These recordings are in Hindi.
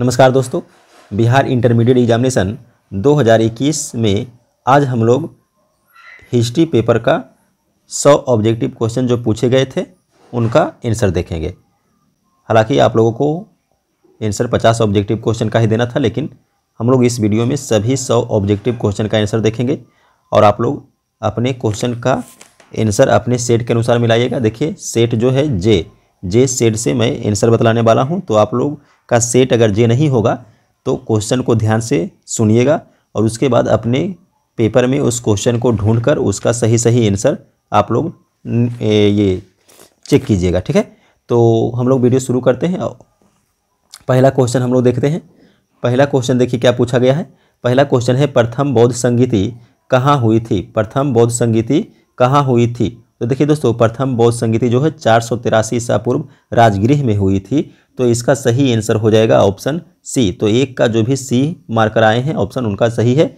नमस्कार दोस्तों बिहार इंटरमीडिएट एग्जामिनेशन 2021 में आज हम लोग हिस्ट्री पेपर का 100 ऑब्जेक्टिव क्वेश्चन जो पूछे गए थे उनका आंसर देखेंगे हालांकि आप लोगों को आंसर 50 ऑब्जेक्टिव क्वेश्चन का ही देना था लेकिन हम लोग इस वीडियो में सभी 100 ऑब्जेक्टिव क्वेश्चन का आंसर देखेंगे और आप लोग अपने क्वेश्चन का आंसर अपने सेट के अनुसार मिलाइएगा देखिए सेट जो है जे जे सेट से मैं आंसर बतलाने वाला हूँ तो आप लोग का सेट अगर जे नहीं होगा तो क्वेश्चन को ध्यान से सुनिएगा और उसके बाद अपने पेपर में उस क्वेश्चन को ढूंढ कर उसका सही सही आंसर आप लोग ये चेक कीजिएगा ठीक है तो हम लोग वीडियो शुरू करते हैं पहला क्वेश्चन हम लोग देखते हैं पहला क्वेश्चन देखिए क्या पूछा गया है पहला क्वेश्चन है प्रथम बौद्ध संगीति कहाँ हुई थी प्रथम बौद्ध संगीति कहाँ हुई थी तो देखिए दोस्तों प्रथम बौद्ध संगीति जो है चार सौ तिरासी ईसा पूर्व राजगृह में हुई थी तो इसका सही आंसर हो जाएगा ऑप्शन सी तो एक का जो भी सी मार्कर आए हैं ऑप्शन उनका सही है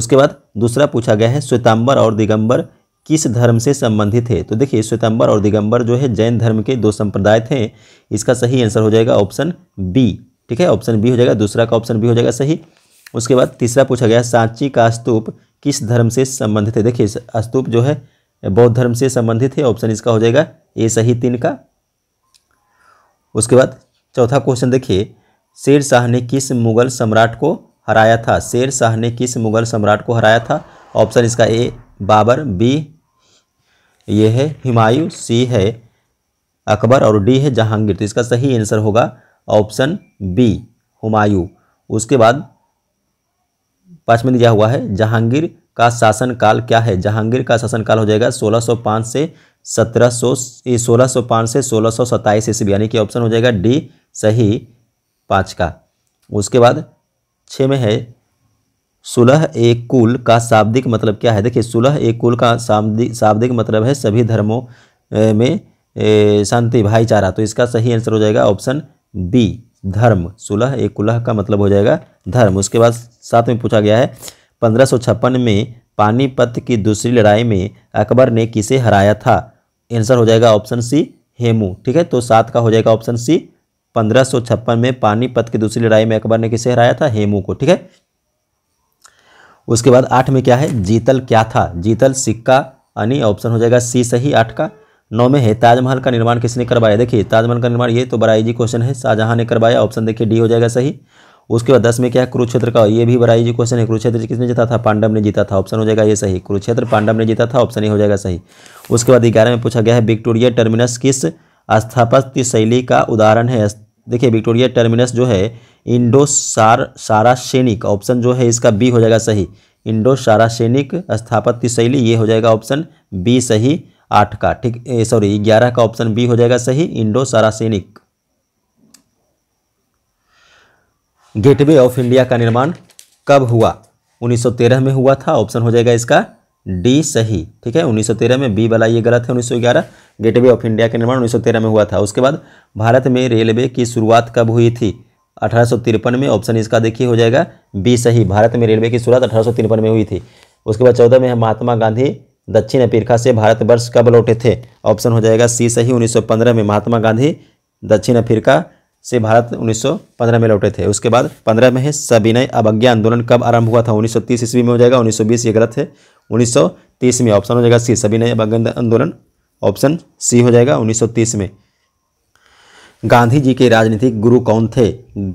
उसके बाद दूसरा पूछा गया है श्वेतांबर और दिगंबर किस धर्म से संबंधित है तो देखिए श्वेतांबर और दिगंबर जो है जैन धर्म के दो संप्रदाय थे इसका सही आंसर हो जाएगा ऑप्शन बी ठीक है ऑप्शन बी हो जाएगा दूसरा का ऑप्शन बी हो जाएगा सही उसके बाद तीसरा पूछा गया सांची का स्तूप किस धर्म से संबंधित है देखिए स्तूप जो है बौद्ध धर्म से संबंधित है ऑप्शन इसका हो जाएगा ए सही तीन का उसके बाद चौथा क्वेश्चन देखिए शेर शाह ने किस मुगल सम्राट को हराया था शेर शाह ने किस मुगल सम्राट को हराया था ऑप्शन इसका ए बाबर बी ये है हिमायू सी है अकबर और डी है जहांगीर तो इसका सही आंसर होगा ऑप्शन बी हुमायूं उसके बाद पाँच में दिया हुआ है जहांगीर का शासनकाल क्या है जहांगीर का शासनकाल हो जाएगा 1605 से 1700 1605 से सोलह सौ सत्ताईस ईस्वी यानी कि ऑप्शन हो जाएगा डी सही पाँच का उसके बाद छः में है सुलह एक कुल का शाब्दिक मतलब क्या है देखिए सुलह एक कुल का शाब्दिक शाब्दिक मतलब है सभी धर्मों में शांति भाईचारा तो इसका सही आंसर हो जाएगा ऑप्शन बी धर्म सुलह एक कुलह का मतलब हो जाएगा धर्म उसके बाद साथ में पूछा गया है पंद्रह में पानीपत की दूसरी लड़ाई में अकबर ने किसे हराया था आंसर हो जाएगा ऑप्शन सी हेमू ठीक है तो सात का हो जाएगा ऑप्शन सी पंद्रह में पानीपत की दूसरी लड़ाई में अकबर ने किसे हराया था हेमू को ठीक है उसके बाद आठ में क्या है जीतल क्या था जीतल सिक्का यानी ऑप्शन हो जाएगा सी सही आठ का नौ में है ताजमहल का निर्माण किसने करवाया देखिए ताजमहल का निर्माण ये तो बड़ा इजी क्वेश्चन है शाहजहां ने करवाया ऑप्शन देखिए डी हो जाएगा सही उसके बाद दस में क्या है कुरुक्षेत्र का ये भी बड़ा ईजी क्वेश्चन है कुरुक्षेत्र किसने जीता था पांडव ने जीता था ऑप्शन हो जाएगा ये सही कुरुक्षेत्र पांडव ने जीता था ऑप्शन ही हो जाएगा सही उसके बाद ग्यारह में पूछा गया है विक्टोरिया टर्मिनस किस स्थापत्य शैली का उदाहरण है देखिए विक्टोरिया टर्मिनस जो है इंडो सार सारासेनिक ऑप्शन जो है इसका बी हो जाएगा सही इंडो सारासेनिक स्थापत्य शैली ये हो जाएगा ऑप्शन बी सही आठ का ठीक सॉरी ग्यारह का ऑप्शन बी हो जाएगा सही Indo Saracenic Gateway of India का निर्माण कब हुआ 1913 में हुआ था ऑप्शन हो जाएगा इसका डी सही ठीक है 1913 में बी वाला ये गलत है 1911 गेटवे ऑफ इंडिया का निर्माण 1913 में हुआ था उसके बाद भारत में रेलवे की शुरुआत कब हुई थी अठारह में ऑप्शन इसका देखिए हो जाएगा बी सही भारत में रेलवे की शुरुआत अठारह में हुई थी उसके बाद चौदह में महात्मा गांधी दक्षिण अफ्रीका से भारतवर्ष कब लौटे थे ऑप्शन हो जाएगा सी सही 1915 में महात्मा गांधी दक्षिण अफ्रीका से भारत 1915 में लौटे थे उसके बाद 15 में है सविनय अवज्ञा आंदोलन कब आरंभ हुआ था 1930 ईस्वी में हो जाएगा 1920 ये गलत है 1930 में ऑप्शन हो जाएगा सी सविनय अवज्ञा आंदोलन ऑप्शन सी हो जाएगा 1930 में गांधी जी के राजनीतिक गुरु कौन थे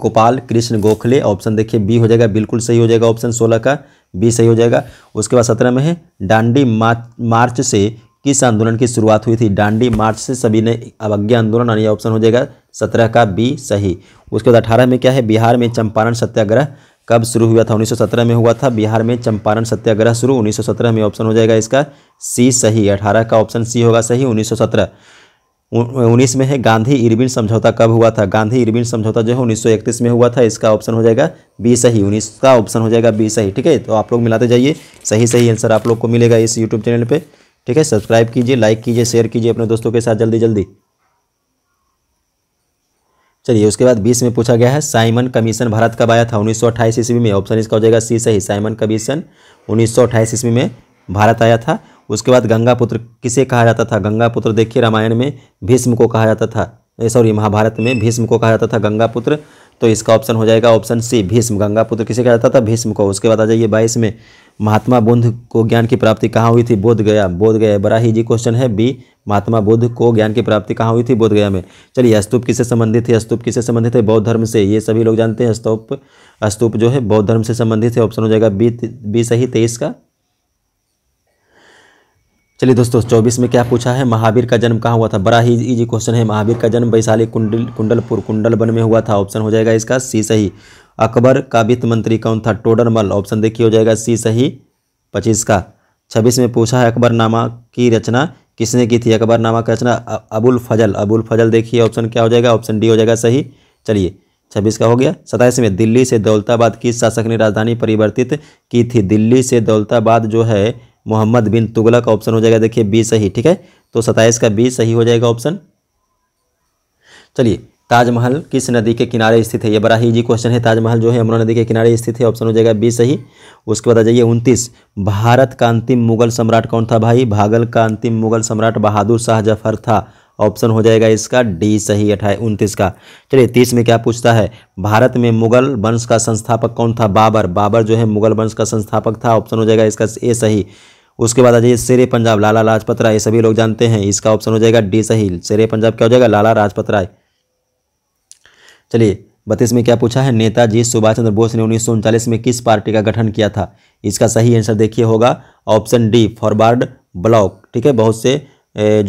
गोपाल कृष्ण गोखले ऑप्शन देखिए बी हो जाएगा बिल्कुल सही हो जाएगा ऑप्शन सोलह का बी सही हो जाएगा उसके बाद सत्रह में है डांडी मार्च से किस आंदोलन की शुरुआत हुई थी डांडी मार्च से सभी ने अवज्ञा आंदोलन यानी ऑप्शन हो जाएगा सत्रह का बी सही उसके बाद अठारह में क्या है बिहार में चंपारण सत्याग्रह कब शुरू हुआ था 1917 में हुआ था बिहार में चंपारण सत्याग्रह शुरू 1917 में ऑप्शन हो जाएगा इसका सी सही 18 का ऑप्शन सी होगा सही 1917 उन्नीस में है गांधी इरविन समझौता कब हुआ था गांधी इरविन समझौता जो है 1931 में हुआ था इसका ऑप्शन हो जाएगा बी सही उन्नीस का ऑप्शन हो जाएगा बी सही ठीक है तो आप लोग मिलाते जाइए सही सही आंसर आप लोग को मिलेगा इस यूट्यूब चैनल पर ठीक है सब्सक्राइब कीजिए लाइक कीजिए शेयर कीजिए अपने दोस्तों के साथ जल्दी जल्दी चलिए उसके बाद बीस में पूछा गया है साइमन कमीशन भारत कब आया था उन्नीस सौ ईस्वी में ऑप्शन इसका हो जाएगा सी सही साइमन कमीशन उन्नीस सौ ईस्वी में भारत आया था उसके बाद गंगापुत्र किसे कहा जाता था गंगापुत्र देखिए रामायण में भीष्म को कहा जाता था सॉरी महाभारत में भीष्म को कहा जाता था गंगापुत्र तो इसका ऑप्शन हो जाएगा ऑप्शन सी भीष्म गंगापुत्र किसे कहा जाता था भीष्म को उसके बाद आ जाइए बाईस में महात्मा बुद्ध को ज्ञान की प्राप्ति कहाँ हुई थी बोध गया बोध गया बड़ा ही जी क्वेश्चन है बी महात्मा बुद्ध को ज्ञान की प्राप्ति कहाँ हुई थी बोधगया में चलिए अस्तूप किससे संबंधित थे अस्तूप किससे संबंधित थे बौद्ध धर्म से ये सभी लोग जानते हैं अस्तूप अस्तूप जो है बौद्ध धर्म से संबंधित है ऑप्शन हो जाएगा बी बी सही तेईस का चलिए दोस्तों चौबीस में क्या पूछा है महावीर का जन्म कहाँ हुआ था बड़ा ही इजी क्वेश्चन है महावीर का जन्म वैशाली कुंडल कुंडलपुर कुंडल वन में हुआ था ऑप्शन हो जाएगा इसका सी सही अकबर का वित्त मंत्री कौन था टोडरमल ऑप्शन देखिए हो जाएगा सी सही पच्चीस का छब्बीस में पूछा है अकबरनामा की रचना किसने की थी अकबरनामा की रचना अबुल फजल अबुल फजल देखिए ऑप्शन क्या हो जाएगा ऑप्शन डी हो जाएगा सही चलिए छब्बीस का हो गया सताईस में दिल्ली से दौलताबाद किस शासक ने राजधानी परिवर्तित की थी दिल्ली से दौलताबाद जो है मोहम्मद बिन तुगलक का ऑप्शन हो जाएगा देखिए बी सही ठीक है तो सताईस का बी सही हो जाएगा ऑप्शन चलिए ताजमहल किस नदी के किनारे स्थित है ये बड़ा ही इजी क्वेश्चन है ताजमहल जो है यमुना नदी के किनारे स्थित है ऑप्शन हो जाएगा बी सही उसके बाद आ जाइए उनतीस भारत का अंतिम मुगल सम्राट कौन था भाई भागल का अंतिम मुगल सम्राट बहादुर शाह जफर था ऑप्शन हो जाएगा इसका डी सही अठाई उनतीस का चलिए तीस में क्या पूछता है भारत में मुगल वंश का संस्थापक कौन था बाबर बाबर जो है मुगल वंश का संस्थापक था ऑप्शन हो जाएगा इसका ए सही उसके बाद आ जाइए शेर पंजाब लाला लाजपत राय सभी लोग जानते हैं इसका ऑप्शन हो जाएगा डी सही शेर पंजाब क्या हो जाएगा लाला लाजपत राय चलिए बत्तीस में क्या पूछा है नेताजी सुभाष चंद्र बोस ने उन्नीस में किस पार्टी का गठन किया था इसका सही आंसर देखिए होगा ऑप्शन डी फॉरवर्ड ब्लॉक ठीक है बहुत से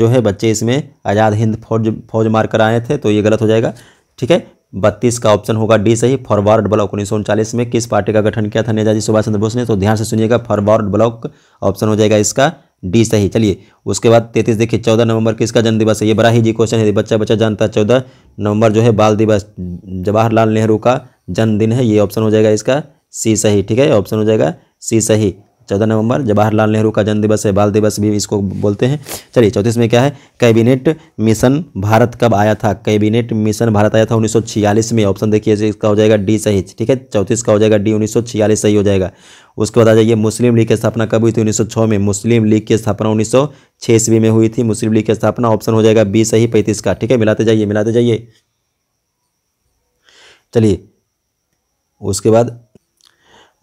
जो है बच्चे इसमें आज़ाद हिंद फौज फौज मार कर आए थे तो ये गलत हो जाएगा ठीक है बत्तीस का ऑप्शन होगा डी सही फॉरवर्ड ब्लॉक उन्नीस में किस पार्टी का गठन किया था नेताजी सुभाष चंद्र बोस ने तो ध्यान से सुनिएगा फॉरवर्ड ब्लॉक ऑप्शन हो जाएगा इसका डी सही चलिए उसके बाद तैतीस देखिए चौदह नवंबर किसका जन्मदिवस है ये बड़ा ही जी क्वेश्चन है बच्चा बच्चा जानता है चौदह नवंबर जो है बाल दिवस जवाहरलाल नेहरू का जन्मदिन है ये ऑप्शन हो जाएगा इसका सी सही ठीक है ऑप्शन हो जाएगा सी सही चौदह नवंबर जवाहरलाल नेहरू का जन्म दिवस है बाल दिवस भी इसको बोलते हैं चलिए चौंतीस में क्या है कैबिनेट मिशन भारत कब आया था कैबिनेट मिशन भारत आया था उन्नीस में ऑप्शन देखिए इसका हो जाएगा डी सही ठीक है चौंतीस का हो जाएगा डी उन्नीस सही हो जाएगा उसके बाद आ जाइए मुस्लिम लीग की स्थापना कब हुई थी 1906 में मुस्लिम लीग की स्थापना उन्नीस सौ ईस्वी में हुई थी मुस्लिम लीग की स्थापना ऑप्शन हो जाएगा बी सही पैंतीस का ठीक है मिलाते जाइए मिलाते जाइए चलिए उसके बाद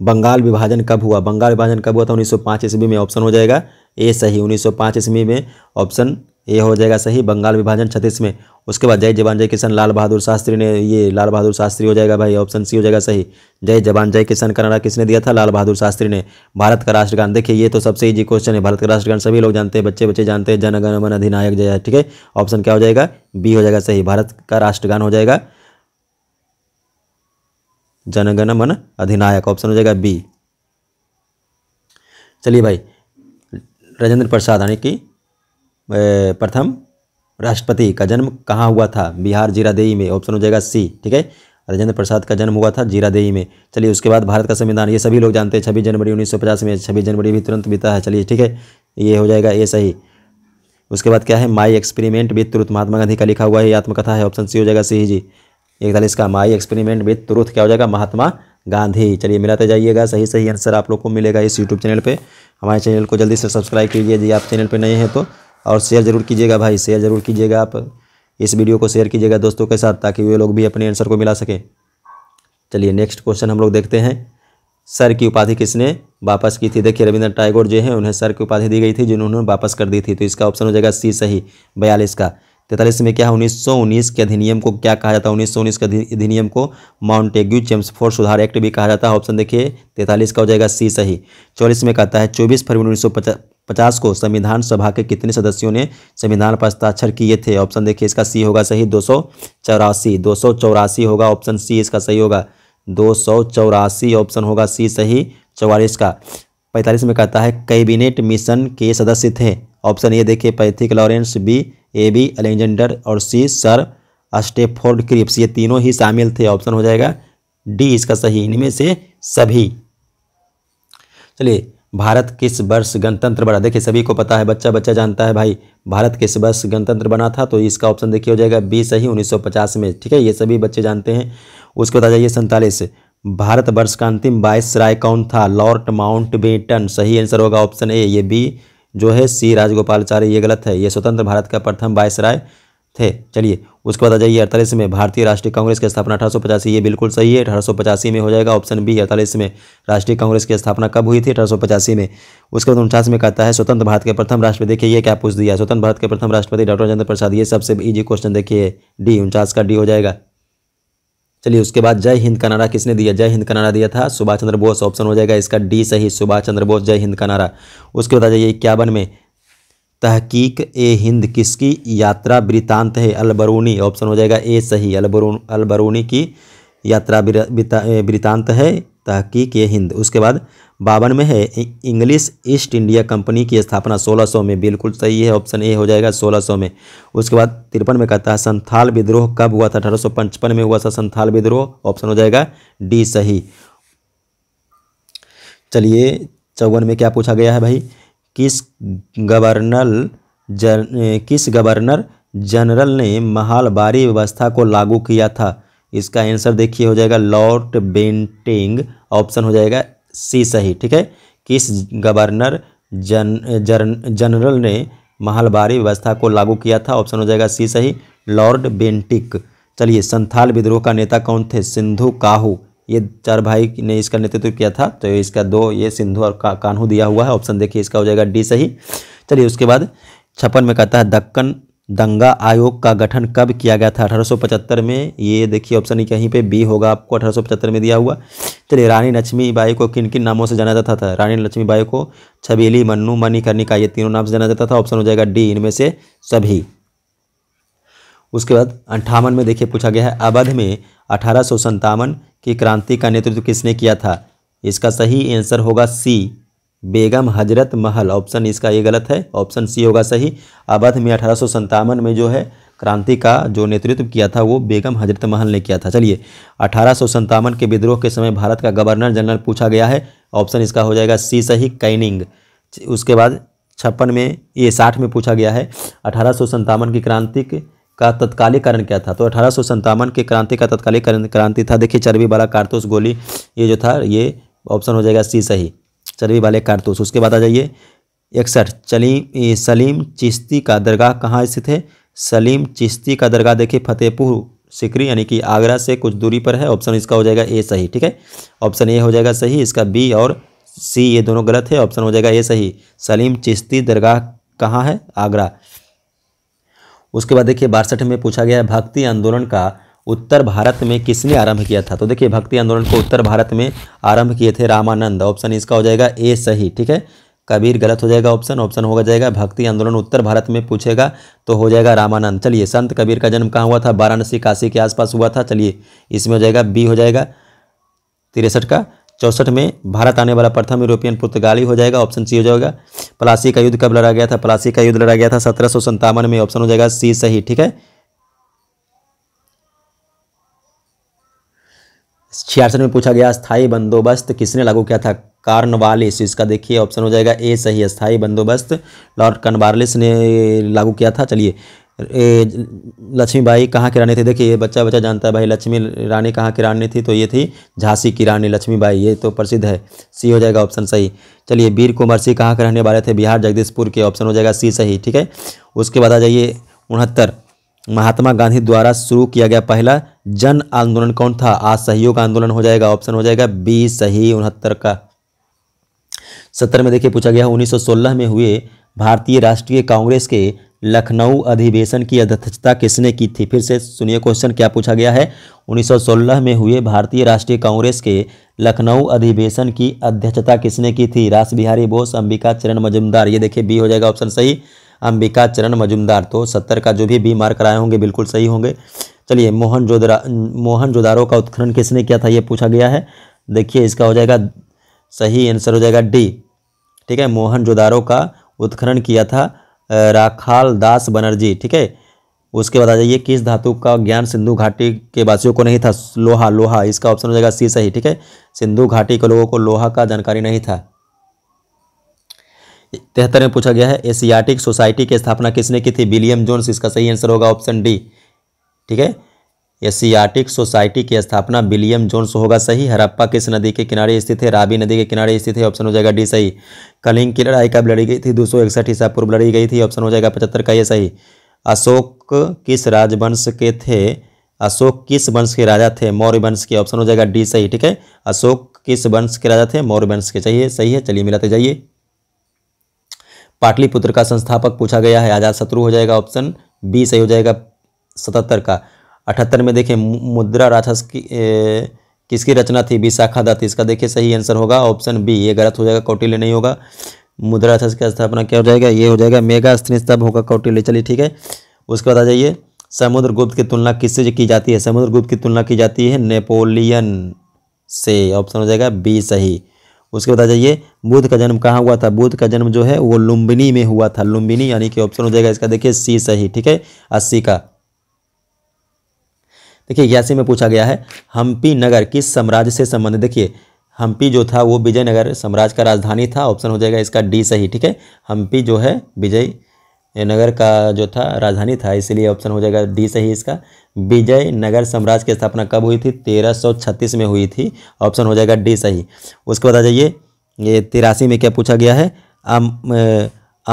बंगाल विभाजन कब हुआ बंगाल विभाजन कब हुआ था उन्नीस ईस्वी में ऑप्शन हो जाएगा ए सही 1905 ईस्वी में ऑप्शन ए हो जाएगा सही बंगाल विभाजन छत्तीस में उसके बाद जय जवान जय किसान लाल बहादुर शास्त्री ने ये लाल बहादुर शास्त्री हो जाएगा भाई ऑप्शन सी हो जाएगा सही जय जवान जय किसान का नारा किसने दिया था लाल बहादुर शास्त्री ने भारत का राष्ट्रगान देखिए ये तो सबसे ईजी क्वेश्चन है भारत का राष्ट्रगान सभी लोग जानते हैं बच्चे बच्चे जानते हैं जनगण मन अधिनायक जय ठीक है ऑप्शन क्या हो जाएगा बी हो जाएगा सही भारत का राष्ट्रगान हो जाएगा जनगण मन अधिनायक ऑप्शन हो जाएगा बी चलिए भाई राजेंद्र प्रसाद यानी कि प्रथम राष्ट्रपति का जन्म कहाँ हुआ था बिहार जीरादेई में ऑप्शन हो जाएगा सी ठीक है राजेंद्र प्रसाद का जन्म हुआ था जीरादेई में चलिए उसके बाद भारत का संविधान ये सभी लोग जानते हैं छब्बीस जनवरी 1950 में छब्बीस जनवरी भी तुरंत बीता है चलिए ठीक है ये हो जाएगा ये सही उसके बाद क्या है माई एक्सपेरिमेंट भी तुरंत महात्मा गांधी का लिखा हुआ है आत्मकथा है ऑप्शन सी हो जाएगा सी जी इकतालीस का माई एक्सपेरिमेंट विद ट्रूथ क्या हो जाएगा महात्मा गांधी चलिए मिलाते जाइएगा सही सही आंसर आप लोग को मिलेगा इस यूट्यूब चैनल पर हमारे चैनल को जल्दी से सब्सक्राइब कीजिए यदि आप चैनल पर नए हैं तो और शेयर ज़रूर कीजिएगा भाई शेयर ज़रूर कीजिएगा आप इस वीडियो को शेयर कीजिएगा दोस्तों के साथ ताकि वे लोग भी अपने आंसर को मिला सकें चलिए नेक्स्ट क्वेश्चन हम लोग देखते हैं सर की उपाधि किसने वापस की थी देखिए रविंद्र टैगोर जो है उन्हें सर की उपाधि दी गई थी जिन्होंने वापस कर दी थी तो इसका ऑप्शन हो जाएगा सी सही बयालीस का तैंतालीस में क्या है 1919 के अधिनियम को क्या कहा जाता है 1919 के अधिनियम को माउंटेग्यू चेम्सफोर्ड सुधार एक्ट भी कहा जाता है ऑप्शन देखिए तैंतालीस का हो जाएगा सी सही चौलीस में कहता है चौबीस फरवरी उन्नीस पचास को संविधान सभा के कितने सदस्यों ने संविधान पर हस्ताक्षर किए थे ऑप्शन देखिए इसका सी होगा सही दो सौ चौरासी दो सौ चौरासी होगा ऑप्शन सी इसका सही होगा दो सौ चौरासी ऑप्शन होगा सी सही चौवालीस का पैंतालीस में कहता है कैबिनेट मिशन के सदस्य थे ऑप्शन ये देखिए Pethick Lawrence B A B Alexander और सी सर अस्टेफोर्ड क्रिप्स ये तीनों ही शामिल थे ऑप्शन हो जाएगा डी इसका सही इनमें से सभी चलिए भारत किस वर्ष गणतंत्र बना देखिए सभी को पता है बच्चा बच्चा जानता है भाई भारत किस वर्ष गणतंत्र बना था तो इसका ऑप्शन देखिए हो जाएगा बी सही 1950 में ठीक है ये सभी बच्चे जानते हैं उसको बता जाइए सैंतालीस भारत वर्ष का अंतिम बाईस राय कौन था लॉर्ड माउंट सही आंसर होगा ऑप्शन ए ये बी जो है सी राजगोपालचार्य ये गलत है ये स्वतंत्र भारत का प्रथम राय थे चलिए उसके बाद आ जाइए अड़तालीस में भारतीय राष्ट्रीय कांग्रेस की स्थापना अठारह ये बिल्कुल सही है अठारह में हो जाएगा ऑप्शन बी अड़तालीस में राष्ट्रीय कांग्रेस की स्थापना कब हुई थी अठारह में उसके बाद उनचास में कहता है स्वतंत्र भारत के प्रथम राष्ट्रपति देखिए ये क्या पूछ दिया स्वतंत्र भारत के प्रथम राष्ट्रपति डॉक्टर राजेंद्र प्रसाद ये सबसे ईजी क्वेश्चन देखिए डी उनचास का डी हो जाएगा चलिए उसके बाद जय हिंद का नारा किसने दिया जय हिंद का नारा दिया था सुभाष चंद्र बोस ऑप्शन हो जाएगा इसका डी सही सुभाष चंद्र बोस जय हिंद का नारा उसके बाद आ जाइए इक्यावन में तहकीक ए हिंद किसकी यात्रा वृतांत है अलबरूनी ऑप्शन हो जाएगा ए सही अलबरून अलबरूनी की यात्रा वृतांत है तहकीक ए हिंद उसके बाद बावन में है इंग्लिश ईस्ट इंडिया कंपनी की स्थापना 1600 में बिल्कुल सही है ऑप्शन ए हो जाएगा 1600 में उसके बाद तिरपन में कहता है संथाल विद्रोह कब हुआ था अठारह में हुआ था संथाल विद्रोह ऑप्शन हो जाएगा डी सही चलिए चौवन में क्या पूछा गया है भाई किस गवर्नर जन किस गवर्नर जनरल ने महालबारी व्यवस्था को लागू किया था इसका आंसर देखिए हो जाएगा लॉर्ड बेंटिंग ऑप्शन हो जाएगा सी सही ठीक है किस गवर्नर जन जन जनरल ने महलबारी व्यवस्था को लागू किया था ऑप्शन हो जाएगा सी सही लॉर्ड बेंटिक चलिए संथाल विद्रोह का नेता कौन थे सिंधु काहू ये चार भाई ने इसका नेतृत्व किया था तो इसका दो ये सिंधु और का, कान्हू दिया हुआ है ऑप्शन देखिए इसका हो जाएगा डी सही चलिए उसके बाद छप्पन में कहता है दक्कन दंगा आयोग का गठन कब किया गया था 1875 में ये देखिए ऑप्शन कहीं पे बी होगा आपको 1875 में दिया हुआ चलिए रानी लक्ष्मी बाई को किन किन नामों से जाना जाता था रानी लक्ष्मी बाई को छबीली मन्नू मणिकर्णिका ये तीनों नाम से जाना जाता था ऑप्शन हो जाएगा डी इनमें से सभी उसके बाद अंठावन में देखिए पूछा गया है अवध में अठारह की क्रांति का नेतृत्व किसने किया था इसका सही आंसर होगा सी बेगम हजरत महल ऑप्शन इसका ये गलत है ऑप्शन सी होगा सही अवध में अठारह में जो है क्रांति का जो नेतृत्व किया था वो बेगम हजरत महल ने किया था चलिए अठारह के विद्रोह के समय भारत का गवर्नर जनरल पूछा गया है ऑप्शन इसका हो जाएगा सी सही कैनिंग उसके बाद छप्पन में ये साठ में पूछा गया है अठारह की क्रांति के का तत्कालीकरण क्या था तो अठारह के क्रांति का तत्कालीकरण क्रांति था देखिए चर्बी वाला कारतूस गोली ये जो था ये ऑप्शन हो जाएगा सी सही चर्बी वाले कारतूस उसके बाद आ जाइए इकसठ चलीम सलीम चिश्ती का दरगाह कहाँ स्थित है सलीम चिश्ती का दरगाह देखिए फतेहपुर सिकरी यानी कि आगरा से कुछ दूरी पर है ऑप्शन इसका हो जाएगा ए सही ठीक है ऑप्शन ए हो जाएगा सही इसका बी और सी ये दोनों गलत है ऑप्शन हो जाएगा ए सही सलीम चिश्ती दरगाह कहाँ है आगरा उसके बाद देखिए बासठ में पूछा गया है भक्ति आंदोलन का उत्तर भारत में किसने आरंभ किया था तो देखिए भक्ति आंदोलन को उत्तर भारत में आरंभ किए थे रामानंद ऑप्शन इसका हो जाएगा ए सही ठीक है कबीर गलत हो जाएगा ऑप्शन ऑप्शन होगा जाएगा भक्ति आंदोलन उत्तर भारत में पूछेगा तो हो जाएगा रामानंद चलिए संत कबीर का जन्म कहाँ हुआ था वाराणसी काशी के आसपास हुआ था चलिए इसमें हो जाएगा बी हो जाएगा तिरसठ का चौसठ में भारत आने वाला प्रथम यूरोपियन पुर्तगाली हो जाएगा ऑप्शन सी हो जाएगा प्लासी का युद्ध कब लड़ा गया था प्लासी का युद्ध लड़ा गया था सत्रह में ऑप्शन हो जाएगा सी सही ठीक है छियासठ में पूछा गया स्थाई बंदोबस्त किसने लागू किया था कार्नवालिस इसका देखिए ऑप्शन हो जाएगा ए सही स्थाई बंदोबस्त लॉर्ड कार्नवालिस ने लागू किया था चलिए लक्ष्मी बाई कहाँ की रानी थी देखिए ये बच्चा बच्चा जानता है भाई लक्ष्मी रानी कहाँ की रानी थी तो ये थी झांसी की रानी लक्ष्मी बाई ये तो प्रसिद्ध है सी हो जाएगा ऑप्शन सही चलिए वीर कुमार सिंह कहाँ के रहने वाले थे बिहार जगदीशपुर के ऑप्शन हो जाएगा सी सही ठीक है उसके बाद आ जाइए उनहत्तर महात्मा गांधी द्वारा शुरू किया गया पहला जन आंदोलन कौन था असहयोग आंदोलन हो जाएगा ऑप्शन हो जाएगा बी सही उनहत्तर का सत्तर में देखिए पूछा गया 1916 में हुए भारतीय राष्ट्रीय कांग्रेस के लखनऊ अधिवेशन की अध्यक्षता किसने की थी फिर से सुनिए क्वेश्चन क्या पूछा गया है 1916 में हुए भारतीय राष्ट्रीय कांग्रेस के लखनऊ अधिवेशन की अध्यक्षता किसने की थी रास बिहारी बोस अंबिका चरण मजुमदार ये देखिए बी हो जाएगा ऑप्शन सही अंबिका चरण मजुमदार तो सत्तर का जो भी बी मार्क कराए होंगे बिल्कुल सही होंगे चलिए मोहन जोदरा मोहन जोदारो का उत्खनन किसने किया था ये पूछा गया है देखिए इसका हो जाएगा सही आंसर हो जाएगा डी ठीक है मोहन जोदारो का उत्खनन किया था राखाल दास बनर्जी ठीक है उसके बाद आ जाइए किस धातु का ज्ञान सिंधु घाटी के वासियों को नहीं था लोहा लोहा इसका ऑप्शन हो जाएगा सी सही ठीक है सिंधु घाटी के लोगों को लोहा का जानकारी नहीं था तिहत्तर में पूछा गया है एशियाटिक सोसाइटी की स्थापना किसने की थी विलियम जोन्स इसका सही आंसर होगा ऑप्शन डी ठीक है एशियाटिक सोसाइटी की स्थापना विलियम जोन्स होगा सही हरप्पा किस नदी के किनारे स्थित है राबी नदी के किनारे स्थित है ऑप्शन हो जाएगा डी सही कलिंग की लड़ाई कब लड़ी गई थी दो सौ इकसठ ईसा पूर्व लड़ी गई थी ऑप्शन हो जाएगा पचहत्तर का ये सही अशोक किस राजवंश के थे अशोक किस वंश के राजा थे मौर्य वंश के ऑप्शन हो जाएगा डी सही ठीक है अशोक किस वंश के राजा थे मौर्य वंश के चाहिए सही है चलिए मिलाते जाइए पाटलिपुत्र का संस्थापक पूछा गया है आजाद शत्रु हो जाएगा ऑप्शन बी सही हो जाएगा सतहत्तर का अठहत्तर में देखिए मुद्रा राक्षस की ए, किसकी रचना थी विशाखा दत्त इसका देखिए सही आंसर होगा ऑप्शन बी ये गलत हो जाएगा कौटिल्य नहीं होगा मुद्रा राक्षस की स्थापना क्या हो जाएगा ये हो जाएगा मेगा स्तभ होगा कौटिल्य चलिए ठीक है उसके बाद आ जाइए समुद्रगुप्त की तुलना किससे की जाती है समुद्रगुप्त की तुलना की जाती है नेपोलियन से ऑप्शन हो जाएगा बी सही उसके बाद आ जाइए बुद्ध का जन्म कहाँ हुआ था बुद्ध का जन्म जो है वो लुम्बिनी में हुआ था लुम्बिनी यानी कि ऑप्शन हो जाएगा इसका देखिए सी सही ठीक है अस्सी का देखिए इक्यासी में पूछा गया है हम्पी नगर किस साम्राज्य से संबंधित देखिए हम्पी जो था वो विजयनगर साम्राज्य का राजधानी था ऑप्शन हो जाएगा इसका डी सही ठीक है हम्पी जो है विजय नगर का जो था राजधानी था इसलिए ऑप्शन हो जाएगा डी सही इसका विजय नगर साम्राज्य की स्थापना कब हुई थी तेरह में हुई थी ऑप्शन हो जाएगा डी सही उसके बाद आ जाइए ये तिरासी में क्या पूछा गया है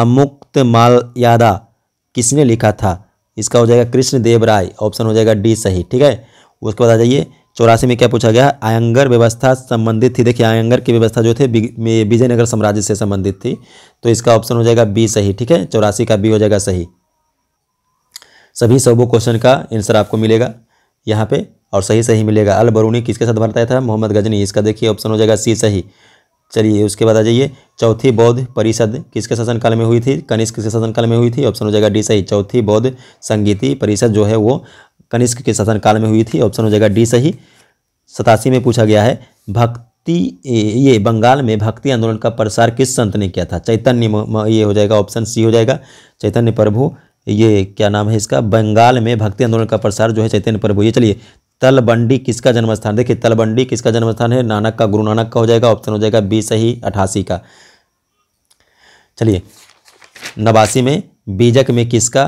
अमुक्त माल यादा किसने लिखा था इसका हो जाएगा कृष्णदेव राय ऑप्शन हो जाएगा डी सही ठीक है उसके बाद आ जाइए चौरासी में क्या पूछा गया आयंगर व्यवस्था संबंधित थी देखिए आयंगर की व्यवस्था जो थे विजयनगर साम्राज्य से संबंधित थी तो इसका ऑप्शन हो जाएगा बी सही ठीक है चौरासी का बी हो जाएगा सही सभी सबों क्वेश्चन का आंसर आपको मिलेगा यहाँ पे और सही सही मिलेगा अल बरूनी किसके साथ बनता था मोहम्मद गजनी इसका देखिए ऑप्शन हो जाएगा सी सही चलिए उसके बाद आ जाइए चौथी बौद्ध परिषद किसके शासनकाल में हुई थी कनिष्क किसके शासनकाल में हुई थी ऑप्शन हो जाएगा डी सही चौथी बौद्ध संगीति परिषद जो है वो कनिष्क के शासनकाल में हुई थी ऑप्शन हो जाएगा डी सही सतासी में पूछा गया है भक्ति ये बंगाल में भक्ति आंदोलन का प्रसार किस संत ने किया था चैतन्य ये हो जाएगा ऑप्शन सी हो जाएगा चैतन्य प्रभु ये क्या नाम है इसका बंगाल में भक्ति आंदोलन का प्रसार जो है चैतन्य प्रभु ये चलिए तलबंडी किसका जन्मस्थान देखिए तलबंडी किसका जन्मस्थान है नानक का गुरु नानक का हो जाएगा ऑप्शन हो जाएगा बी सही अठासी का चलिए नवासी में बीजक में किसका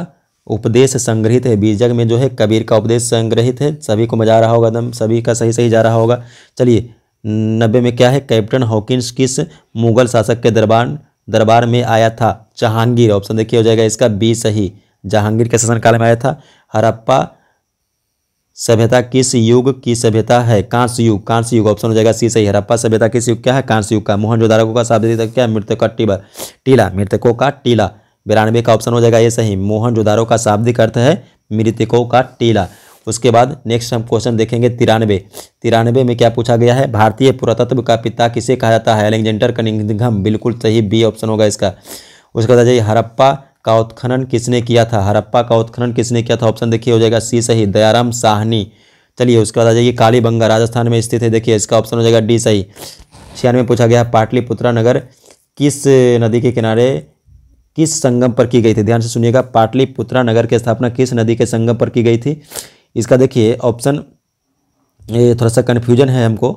उपदेश संग्रहित है बीजग में जो है कबीर का उपदेश संग्रहित है सभी को मजा रहा होगा एकदम सभी का सही सही जा रहा होगा चलिए नब्बे में क्या है कैप्टन हॉकिंस किस मुगल शासक के दरबार दरबार में आया था जहांगीर ऑप्शन देखिए हो जाएगा इसका बी सही जहांगीर के शासनकाल में आया था हरप्पा सभ्यता किस युग की सभ्यता है कांस युग कांस युग ऑप्शन हो जाएगा सी सही हरप्पा सभ्यता किस युग क्या है कांस युग का मोहनजोदारो का शाब्दिक क्या मृतकों का टीला टीला मृतकों का टीला बिरानवे का ऑप्शन हो जाएगा ये सही मोहन जोदारो का शाब्दिक अर्थ है मृतकों का टीला उसके बाद नेक्स्ट हम क्वेश्चन देखेंगे तिरानवे तिरानवे में क्या पूछा गया है भारतीय पुरातत्व का पिता किसे कहा जाता है एलेक्जेंडर कनिंगम बिल्कुल सही बी ऑप्शन होगा इसका उसके बाद हरप्पा का उत्खनन किसने किया था हरप्पा का उत्खनन किसने किया था ऑप्शन देखिए हो जाएगा सी सही दयाराम साहनी चलिए उसके बाद आ जाइए कालीबंगा राजस्थान में स्थित है देखिए इसका ऑप्शन हो जाएगा डी सही छियानवे पूछा गया पाटलिपुत्रा नगर किस नदी के किनारे किस संगम पर की गई थी ध्यान से सुनिएगा पाटलिपुत्रा नगर की स्थापना किस नदी के संगम पर की गई थी इसका देखिए ऑप्शन ये थोड़ा सा कन्फ्यूजन है हमको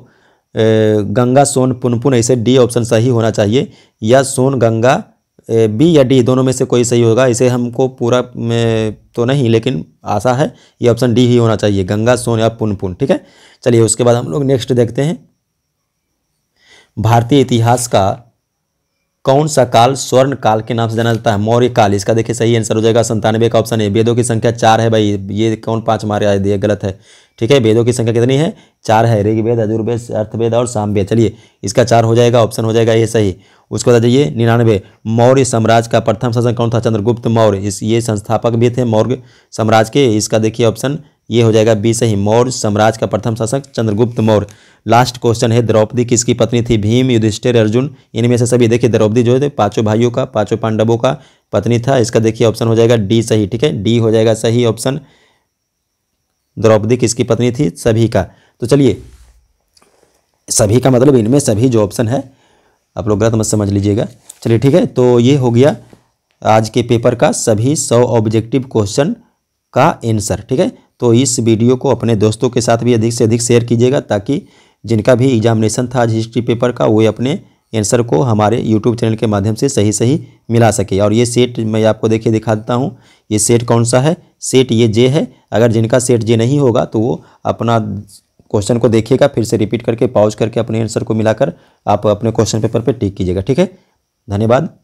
गंगा सोन पुनपुन ऐसे डी ऑप्शन सही होना चाहिए या सोन गंगा बी या डी दोनों में से कोई सही होगा इसे हमको पूरा में तो नहीं लेकिन आशा है ये ऑप्शन डी ही होना चाहिए गंगा सोन या पुनपुन ठीक है चलिए उसके बाद हम लोग नेक्स्ट देखते हैं भारतीय इतिहास का कौन सा काल स्वर्ण काल के नाम से जाना जाता है मौर्य काल इसका देखिए सही आंसर हो जाएगा संतानवे का ऑप्शन है वेदों की संख्या चार है भाई ये कौन पाँच मारे ये गलत है ठीक है वेदों की संख्या कितनी है चार है ऋग्वेद अजुर्वेद अर्थवेद और सामवेद चलिए इसका चार हो जाएगा ऑप्शन हो जाएगा ये सही उसको बता जाइए निन्यानवे मौर्य साम्राज्य का प्रथम शासन कौन था चंद्रगुप्त मौर्य इस ये संस्थापक भी थे मौर्य साम्राज्य के इसका देखिए ऑप्शन ये हो जाएगा बी सही मौर्य साम्राज्य का प्रथम शासक चंद्रगुप्त मौर्य लास्ट क्वेश्चन है द्रौपदी किसकी पत्नी थी भीम युधिष्ठिर अर्जुन इनमें से सभी देखिए द्रौपदी जो है तो पांचों भाइयों का पांचों पांडवों का पत्नी था इसका देखिए ऑप्शन हो जाएगा डी सही ठीक है डी हो जाएगा सही ऑप्शन द्रौपदी किसकी पत्नी थी सभी का तो चलिए सभी का मतलब इनमें सभी जो ऑप्शन है आप लोग गलत मत समझ लीजिएगा चलिए ठीक है तो ये हो गया आज के पेपर का सभी सौ ऑब्जेक्टिव क्वेश्चन का आंसर ठीक है तो इस वीडियो को अपने दोस्तों के साथ भी अधिक से अधिक शेयर कीजिएगा ताकि जिनका भी एग्जामिनेशन था आज हिस्ट्री पेपर का वो अपने आंसर को हमारे यूट्यूब चैनल के माध्यम से सही सही मिला सके और ये सेट मैं आपको देखिए दिखा देता हूँ ये सेट कौन सा है सेट ये जे है अगर जिनका सेट जे नहीं होगा तो वो अपना क्वेश्चन को देखिएगा फिर से रिपीट करके पॉज करके अपने आंसर को मिलाकर आप अपने क्वेश्चन पेपर पर टिक कीजिएगा ठीक है धन्यवाद